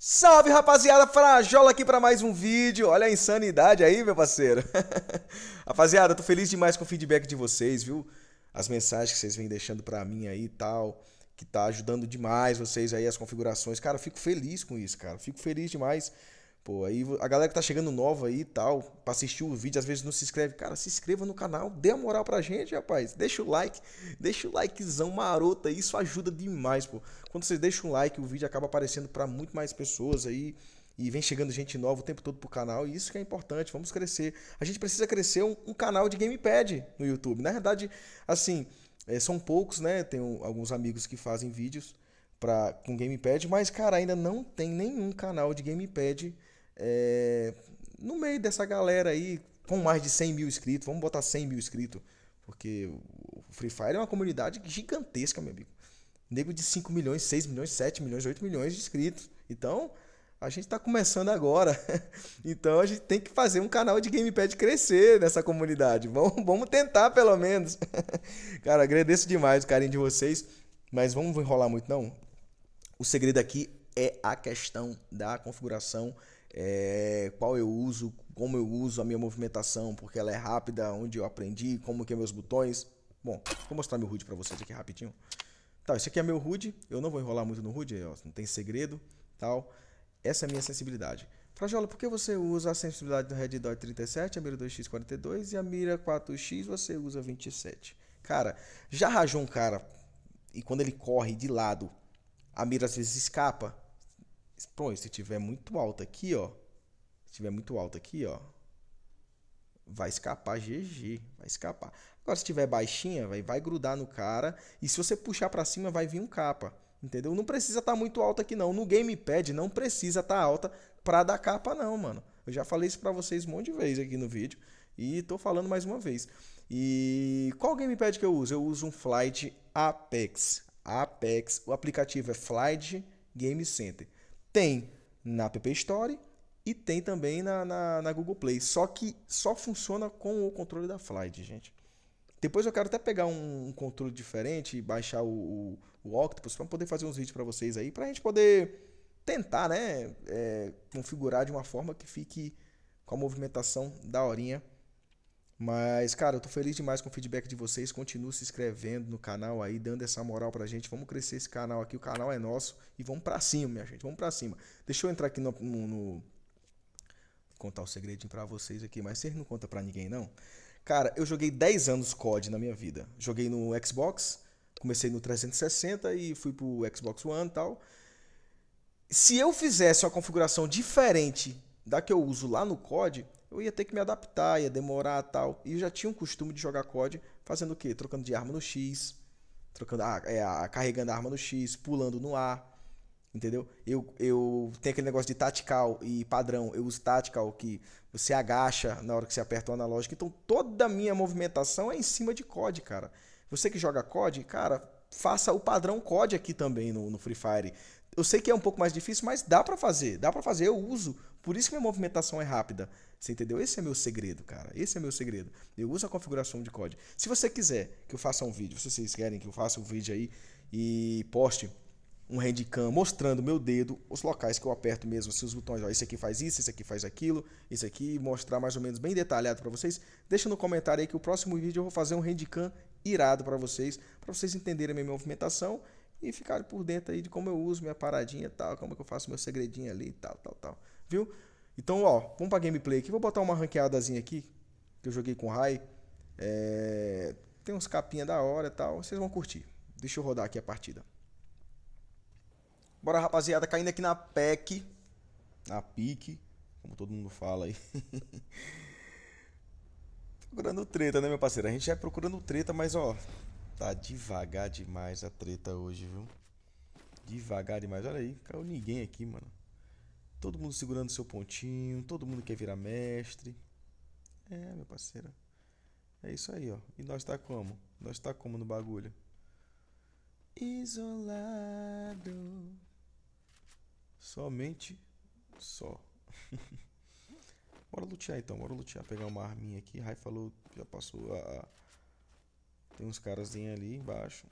Salve rapaziada, Frajola aqui para mais um vídeo. Olha a insanidade aí, meu parceiro. rapaziada, tô feliz demais com o feedback de vocês, viu? As mensagens que vocês vêm deixando para mim aí e tal, que tá ajudando demais vocês aí as configurações. Cara, eu fico feliz com isso, cara. Fico feliz demais Pô, aí a galera que tá chegando nova aí e tal, pra assistir o vídeo, às vezes não se inscreve. Cara, se inscreva no canal, dê a moral pra gente, rapaz. Deixa o like, deixa o likezão maroto aí, isso ajuda demais, pô. Quando vocês deixam um like, o vídeo acaba aparecendo para muito mais pessoas aí. E vem chegando gente nova o tempo todo pro canal, e isso que é importante, vamos crescer. A gente precisa crescer um, um canal de gamepad no YouTube. Na verdade, assim, é, são poucos, né? Tem alguns amigos que fazem vídeos pra, com gamepad, mas, cara, ainda não tem nenhum canal de gamepad é, no meio dessa galera aí, com mais de 100 mil inscritos, vamos botar 100 mil inscritos, porque o Free Fire é uma comunidade gigantesca, meu amigo. Nego de 5 milhões, 6 milhões, 7 milhões, 8 milhões de inscritos. Então, a gente está começando agora. então, a gente tem que fazer um canal de gamepad crescer nessa comunidade. Vamos, vamos tentar, pelo menos. Cara, agradeço demais o carinho de vocês. Mas vamos enrolar muito, não? O segredo aqui é a questão da configuração é, qual eu uso, como eu uso a minha movimentação, porque ela é rápida, onde eu aprendi, como que é meus botões. Bom, vou mostrar meu HUD para vocês aqui rapidinho. Tá, esse aqui é meu HUD, eu não vou enrolar muito no HUD, ó, não tem segredo, tal. Essa é a minha sensibilidade. Frajola, por que você usa a sensibilidade do Red Dot 37, a mira 2x42 e a mira 4x você usa 27? Cara, já rajou um cara e quando ele corre de lado, a mira às vezes escapa, Pronto, se tiver muito alto aqui, ó. Se tiver muito alto aqui, ó. Vai escapar GG, vai escapar. Agora, se tiver baixinha, vai, vai grudar no cara. E se você puxar para cima, vai vir um capa. Entendeu? Não precisa estar tá muito alta aqui, não. No gamepad, não precisa estar tá alta pra dar capa, não, mano. Eu já falei isso pra vocês um monte de vezes aqui no vídeo. E tô falando mais uma vez. E qual gamepad que eu uso? Eu uso um Flight Apex. Apex, o aplicativo é Flight Game Center. Tem na App Store e tem também na, na, na, Google Play. Só que só funciona com o controle da Flight, gente. Depois eu quero até pegar um, um controle diferente e baixar o, o, o Octopus para poder fazer uns vídeos para vocês aí, para a gente poder tentar, né, é, configurar de uma forma que fique com a movimentação da horinha mas, cara, eu tô feliz demais com o feedback de vocês. Continue se inscrevendo no canal aí, dando essa moral pra gente. Vamos crescer esse canal aqui. O canal é nosso. E vamos pra cima, minha gente. Vamos pra cima. Deixa eu entrar aqui no. no, no... Contar o um segredinho pra vocês aqui, mas vocês não conta pra ninguém, não? Cara, eu joguei 10 anos COD na minha vida. Joguei no Xbox, comecei no 360 e fui pro Xbox One e tal. Se eu fizesse uma configuração diferente da que eu uso lá no COD, eu ia ter que me adaptar, ia demorar tal. E eu já tinha um costume de jogar COD fazendo o quê? Trocando de arma no X, trocando a, é, a, carregando a arma no X, pulando no ar. Entendeu? Eu, eu tenho aquele negócio de tactical e padrão. Eu uso tactical que você agacha na hora que você aperta o analógico. Então toda a minha movimentação é em cima de COD, cara. Você que joga COD, cara, faça o padrão COD aqui também no, no Free Fire. Eu sei que é um pouco mais difícil, mas dá para fazer. Dá para fazer, eu uso. Por isso que minha movimentação é rápida. Você entendeu? Esse é meu segredo, cara. Esse é meu segredo. Eu uso a configuração de código. Se você quiser que eu faça um vídeo, se vocês querem que eu faça um vídeo aí e poste um handcam mostrando meu dedo, os locais que eu aperto mesmo, assim, os botões, ó, esse aqui faz isso, esse aqui faz aquilo, esse aqui, mostrar mais ou menos bem detalhado para vocês. Deixa no comentário aí que o próximo vídeo eu vou fazer um handcam irado para vocês, para vocês entenderem a minha movimentação e ficarem por dentro aí de como eu uso minha paradinha e tal, como é que eu faço meu segredinho ali e tal, tal, tal. Viu? Então, ó, vamos pra gameplay aqui. Vou botar uma ranqueadazinha aqui, que eu joguei com Rai. É... Tem uns capinha da hora e tal, vocês vão curtir. Deixa eu rodar aqui a partida. Bora, rapaziada, caindo aqui na PEC. Na PIC, como todo mundo fala aí. procurando treta, né, meu parceiro? A gente é procurando treta, mas, ó, Tá devagar demais a treta hoje, viu? Devagar demais. Olha aí, caiu ninguém aqui, mano. Todo mundo segurando seu pontinho, todo mundo quer virar mestre. É, meu parceiro. É isso aí, ó. E nós tá como? Nós tá como no bagulho? Isolado. Somente só. bora lutear então, bora lutear. Pegar uma arminha aqui. Rai falou, já passou a tem uns caras ali embaixo.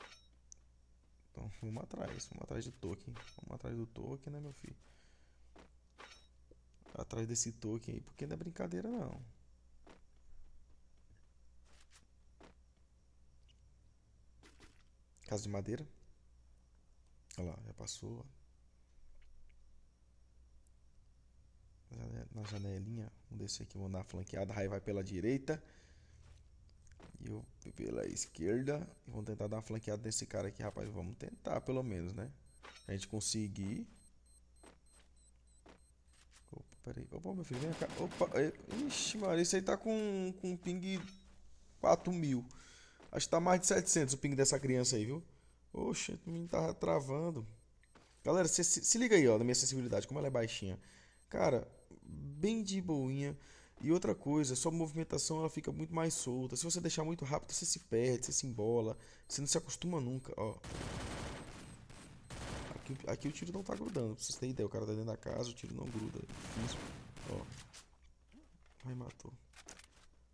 Então vamos atrás, vamos atrás de token. Vamos atrás do token, né, meu filho? Atrás desse token aí, porque não é brincadeira não. Casa de madeira. Olha lá, já passou. Na janelinha. Vamos descer aqui, vou dar flanqueada. Aí vai pela direita eu pela esquerda. E vamos tentar dar uma flanqueada nesse cara aqui, rapaz. Vamos tentar, pelo menos, né? A gente conseguir. Opa, peraí. Opa, meu filho, vem cá. Opa, é, ixi, mano, esse aí tá com, com um ping 4 mil. Acho que tá mais de 700 o ping dessa criança aí, viu? Oxe, o menino tá travando. Galera, se, se, se liga aí, ó, na minha sensibilidade, como ela é baixinha. Cara, bem de boinha. E outra coisa, sua movimentação ela fica muito mais solta. Se você deixar muito rápido, você se perde, você se embola, você não se acostuma nunca, ó. Aqui, aqui o tiro não tá grudando, pra vocês terem ideia. O cara tá dentro da casa, o tiro não gruda. É Ó. Aí matou.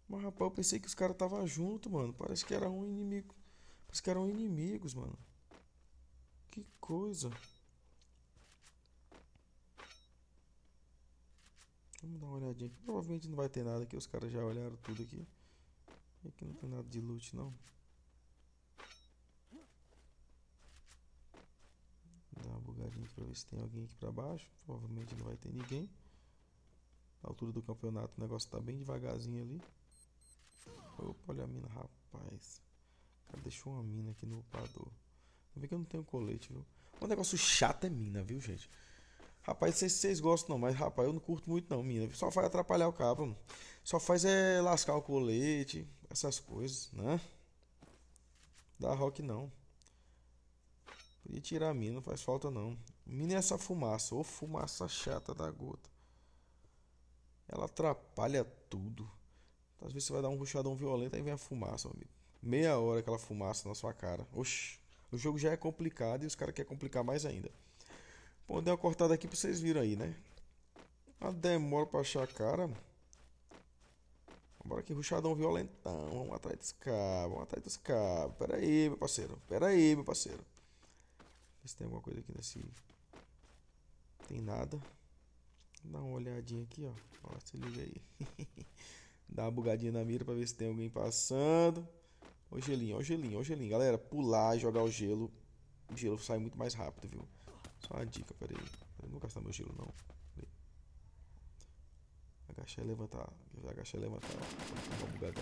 Mas rapaz, eu pensei que os caras estavam junto, mano. Parece que era um inimigo. Parece que eram inimigos, mano. Que coisa. Vamos dar uma olhadinha aqui. Provavelmente não vai ter nada aqui. Os caras já olharam tudo aqui. aqui é não tem nada de loot, não. Dá uma bugadinha aqui pra ver se tem alguém aqui pra baixo. Provavelmente não vai ter ninguém. Na altura do campeonato o negócio tá bem devagarzinho ali. Opa, olha a mina, rapaz. O cara deixou uma mina aqui no upador. Ainda bem que eu não tenho colete, viu? Um negócio chato é mina, viu, gente? Rapaz, não sei se vocês gostam não, mas rapaz, eu não curto muito não, mina. Só faz atrapalhar o cabo, Só faz é lascar o colete, essas coisas, né? Da rock não. Podia tirar a mina, não faz falta não. Mina é essa fumaça, ou fumaça chata da gota. Ela atrapalha tudo. Às vezes você vai dar um ruxadão violento, aí vem a fumaça, amigo. Meia hora aquela fumaça na sua cara. Oxi, o jogo já é complicado e os caras querem complicar mais ainda. Vou dar uma cortada aqui pra vocês viram aí, né? A demora pra achar a cara. Bora aqui, ruxadão violentão. Vamos atrás desse cabo, vamos atrás desse cabo. Pera aí, meu parceiro. Pera aí, meu parceiro. se tem alguma coisa aqui nesse... Tem nada. Dá uma olhadinha aqui, ó. ó se liga aí. Dá uma bugadinha na mira pra ver se tem alguém passando. Ô gelinho, ô gelinho, ô gelinho. Galera, pular, e jogar o gelo. O gelo sai muito mais rápido, viu? Só uma dica, peraí. Eu não vou gastar meu gelo, não. Agachar e levantar. Agachar e levantar. Vou bugar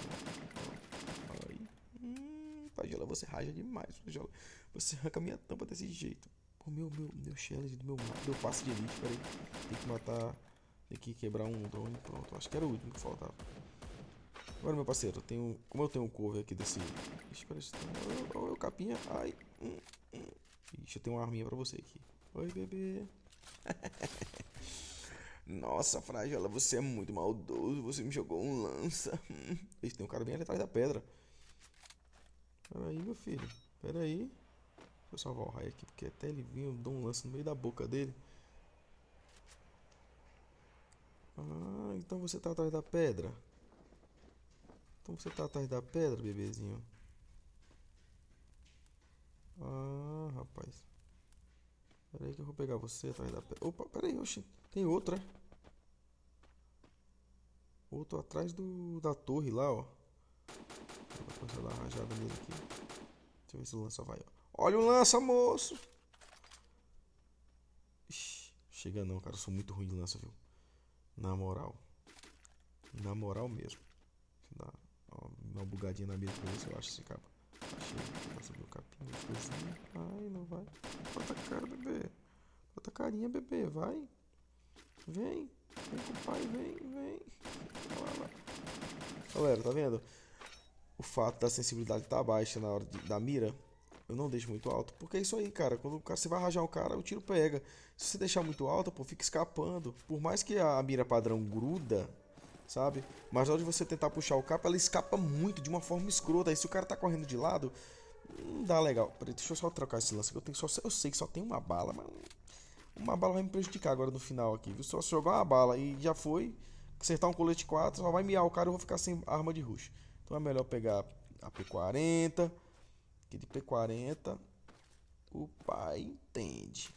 Aí. Hum, você raja demais, Pajela. Você arranca minha tampa desse jeito. Pô, meu, meu, meu challenge do meu, meu passe de elite, peraí. Tem que matar. Tem que quebrar um drone. Pronto, acho que era o último que faltava. Agora, meu parceiro, eu tenho, como eu tenho um cover aqui desse... Ixi, parece... Olha o capinha. Ai. Hum, hum. Ixi, eu tenho uma arminha pra você aqui. Oi, bebê. Nossa, Frágil, você é muito maldoso. Você me jogou um lança. Ixi, tem um cara bem ali atrás da pedra. Peraí, meu filho. Peraí. Deixa eu salvar o raio aqui, porque até ele vir eu dou um lance no meio da boca dele. Ah, então você tá atrás da pedra. Então você tá atrás da pedra, bebezinho. Ah, rapaz. Pera aí que eu vou pegar você atrás da pedra. Opa, pera aí, oxi. Tem outra. Outro atrás do da torre lá, ó. Vou dar uma rajada nele aqui. Deixa eu ver se o lança vai, ó. Olha o lança, moço! Ixi, chega não, cara. Eu sou muito ruim de lança, viu? Na moral. Na moral mesmo. Dá uma bugadinha na mesa pra ver se eu acho esse cabo. Vai capim Ai, não vai. Bota a cara, bebê. Bota a carinha, bebê. Vai. Vem. Vem com o pai, vem, vem. Olha lá, Galera, tá vendo? O fato da sensibilidade tá baixa na hora de, da mira. Eu não deixo muito alto. Porque é isso aí, cara. Quando o cara, você vai rajar o cara, o tiro pega. Se você deixar muito alto, pô, fica escapando. Por mais que a mira padrão gruda, sabe? Mas na hora de você tentar puxar o capa, ela escapa muito, de uma forma escrota. e se o cara tá correndo de lado, não dá legal. Peraí, deixa eu só trocar esse lance, eu, tenho só, eu sei que só tem uma bala, mas uma bala vai me prejudicar agora no final aqui, viu? Só se jogar uma bala e já foi, acertar um colete 4, só vai miar o cara e eu vou ficar sem arma de rush. Então é melhor pegar a P40, que de P40 o pai entende.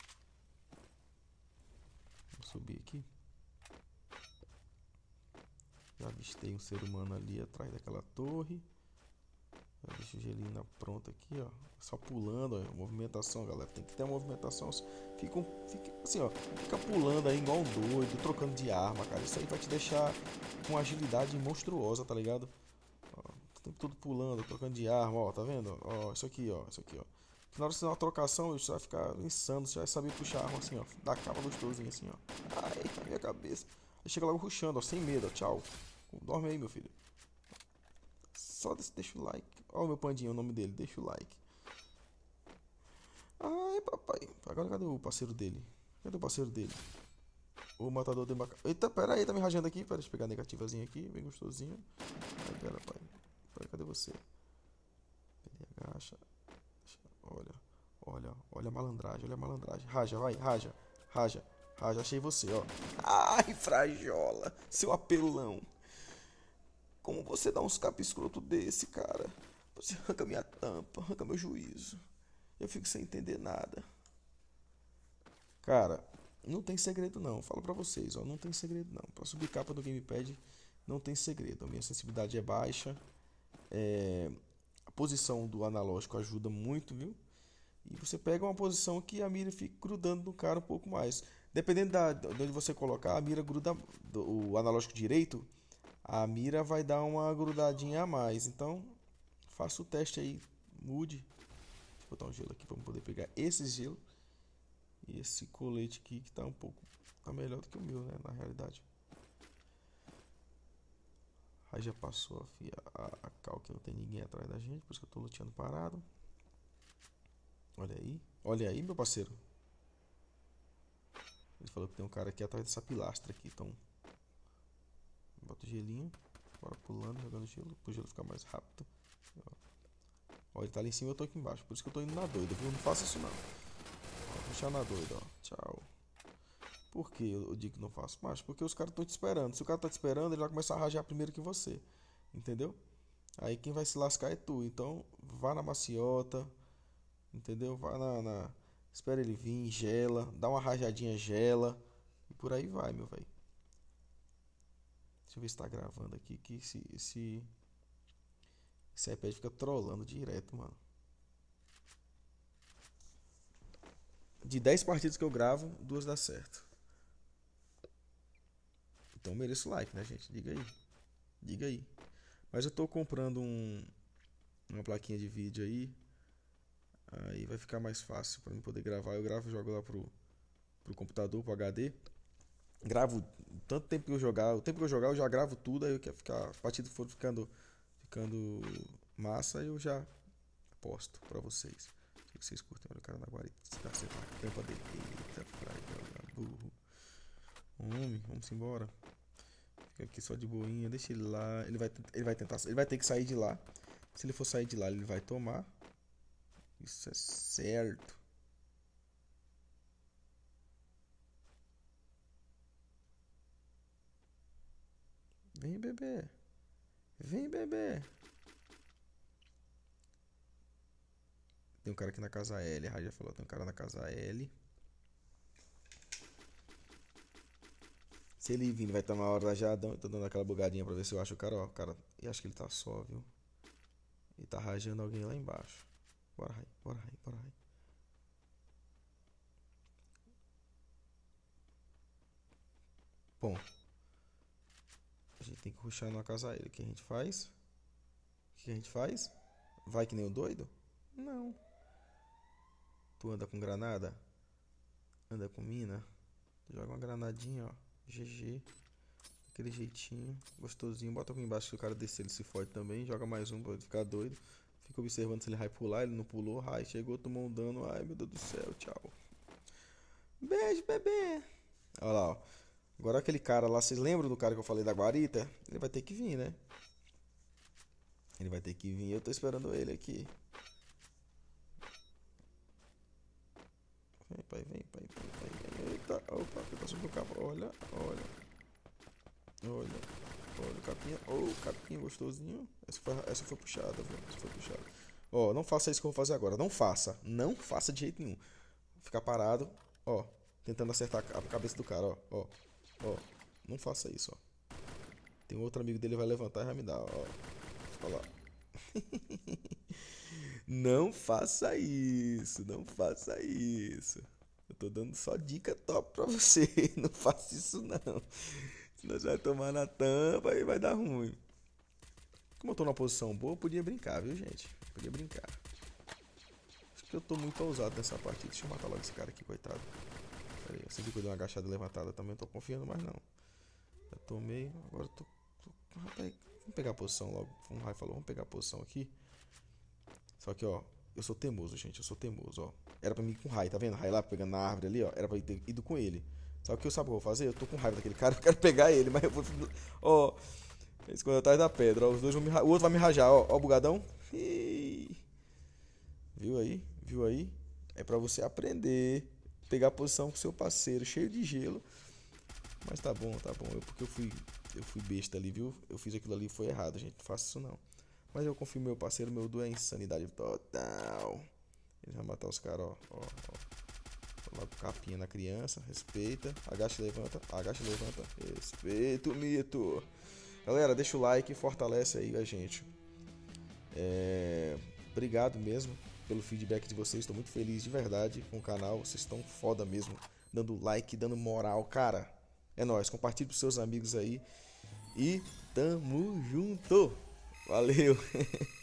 Vou subir aqui. Já avistei um ser humano ali atrás daquela torre. Já deixa o gelina pronto aqui, ó. Só pulando, ó. Movimentação, galera. Tem que ter uma movimentação. Fica, fica assim, ó. Fica pulando aí igual um doido, trocando de arma, cara. Isso aí vai te deixar com agilidade monstruosa, tá ligado? Ó, o tempo todo pulando, trocando de arma, ó. Tá vendo? Ó, isso aqui, ó. Isso aqui, ó. Na hora de fazer uma trocação, você vai ficar insano. Você vai saber puxar a arma assim, ó. dá cava gostosinho assim, ó. Ai, tá minha cabeça. Aí chega logo ruxando, ó. Sem medo, ó. Tchau. Dorme aí, meu filho. Só deixa o like. olha o meu pandinho, o nome dele. Deixa o like. Ai, papai. Agora cadê o parceiro dele? Cadê o parceiro dele? O matador de macaco. Eita, pera aí, tá me rajando aqui. Pera, deixa eu pegar a negativazinha aqui, bem gostosinho. Ai, pera, pai. Pera, cadê você? Ele agacha. Olha, olha, olha a malandragem, olha a malandragem. Raja, vai, raja, raja, raja, achei você, ó. Ai, frajola, seu apelão. Como você dá uns capa escroto desse, cara? Você arranca minha tampa, arranca meu juízo. Eu fico sem entender nada. Cara, não tem segredo não. Falo para vocês, ó, não tem segredo não. Para subir capa do gamepad não tem segredo. A minha sensibilidade é baixa. É... A posição do analógico ajuda muito, viu? E você pega uma posição que a mira fica grudando no cara um pouco mais. Dependendo da, de onde você colocar, a mira gruda o analógico direito a mira vai dar uma grudadinha a mais. Então, faça o teste aí, mude. Deixa eu botar um gelo aqui para poder pegar esse gelo. E esse colete aqui que tá um pouco tá melhor do que o meu, né, na realidade. Aí já passou a, a, a cal que não tem ninguém atrás da gente, por isso que eu tô luteando parado. Olha aí, olha aí, meu parceiro. Ele falou que tem um cara aqui atrás dessa pilastra aqui, então Bota o gelinho. Bora pulando, jogando gelo. Pro gelo ficar mais rápido. Ó, ele tá ali em cima eu tô aqui embaixo. Por isso que eu tô indo na doida, viu? Não faça isso não. Ó, deixar na doida, ó. Tchau. Por que eu digo que não faço mais? Porque os caras estão te esperando. Se o cara tá te esperando, ele vai começar a rajar primeiro que você. Entendeu? Aí quem vai se lascar é tu. Então, vá na maciota. Entendeu? Vá na, na... Espera ele vir, gela. Dá uma rajadinha, gela. E por aí vai, meu velho. Deixa eu ver se está gravando aqui. Que esse, esse, esse iPad fica trollando direto, mano. De 10 partidas que eu gravo, duas dá certo. Então mereço like, né, gente? Diga aí. Diga aí. Mas eu tô comprando um, uma plaquinha de vídeo aí. Aí vai ficar mais fácil para mim poder gravar. Eu gravo e jogo lá pro, pro computador, pro HD gravo tanto tempo que eu jogar, o tempo que eu jogar eu já gravo tudo, aí eu quero ficar, as partidas ficando ficando massa, eu já posto para vocês. que vocês curtem, olha o cara na guarita, se na campa dele, eita, praga, burro. Homem, vamos embora. Fica aqui só de boinha, deixa ele lá, ele vai ele vai tentar, ele vai ter que sair de lá. Se ele for sair de lá, ele vai tomar. Isso é certo. Vem bebê. Vem bebê. Tem um cara aqui na casa L. A já falou, tem um cara na casa L. Se ele vir, vai estar na hora da jadão. Eu tô dando aquela bugadinha pra ver se eu acho o cara. Ó, o cara. E acho que ele tá só, viu? Ele tá rajando alguém lá embaixo. Bora, Rai. Bora, Rai. Bora, Rai. Bom. Tem que ruxar no casa ele. O que a gente faz? O que a gente faz? Vai que nem o doido? Não. Tu anda com granada? Anda com mina? Tu joga uma granadinha, ó. GG. Aquele jeitinho. Gostosinho. Bota aqui embaixo que o cara descer, ele se fode também. Joga mais um pra ele ficar doido. Fica observando se ele vai pular. Ele não pulou. Ai, chegou, tomou um dano. Ai, meu Deus do céu. Tchau. Beijo, bebê. Olha lá, ó. Agora aquele cara lá, vocês lembram do cara que eu falei da guarita? Ele vai ter que vir, né? Ele vai ter que vir, eu tô esperando ele aqui. Vem, pai, vem, pai, vem, pai, vem. Eita, opa, que tá subindo o cabo. Olha, olha. Olha, olha o capinha. Ô, oh, capinha gostosinho. Essa foi, essa foi puxada, viu? Essa foi puxada. Ó, oh, não faça isso que eu vou fazer agora. Não faça. Não faça de jeito nenhum. Ficar parado, ó. Oh, tentando acertar a cabeça do cara, ó. Oh, ó. Oh. Ó, não faça isso, ó. Tem outro amigo dele vai levantar e vai me dar, ó. Olha lá. não faça isso, não faça isso. Eu tô dando só dica top pra você. Não faça isso não. Senão você vai tomar na tampa e vai dar ruim. Como eu tô numa posição boa, eu podia brincar, viu, gente? podia brincar. Acho que eu tô muito ousado nessa partida. Deixa eu matar logo esse cara aqui, coitado. Eu sempre que eu dei uma agachada levantada também, não tô confiando mais não. Já tomei, agora tô. tô rapaz, vamos pegar a posição logo. Um raio falou, vamos pegar a posição aqui. Só que, ó, eu sou teimoso, gente. Eu sou teimoso, ó. Era pra mim ir com raio, tá vendo? Raio lá pegando na árvore ali, ó. Era pra ter ido com ele. Só que eu sabe o que eu vou fazer? Eu tô com raiva daquele cara, eu quero pegar ele, mas eu vou. Ó. esse é escondeu atrás da pedra, ó. Os dois vão me O outro vai me rajar, ó. Ó, bugadão. Ih. Viu aí? Viu aí? É pra você aprender pegar posição com seu parceiro, cheio de gelo. Mas tá bom, tá bom. Eu, porque eu fui, eu fui besta ali, viu? Eu fiz aquilo ali, foi errado, gente. Não faço isso não. Mas eu confio meu parceiro, meu duo é insanidade total. Ele vai matar os caras, ó, ó, ó. Logo capinha na criança, respeita. Agacha e levanta, agacha e levanta. Respeita o mito. Galera, deixa o like, fortalece aí a gente. É... Obrigado mesmo pelo feedback de vocês. Estou muito feliz de verdade com o canal. Vocês estão foda mesmo, dando like, dando moral, cara. É nóis, compartilhe pros seus amigos aí. E tamo junto. Valeu.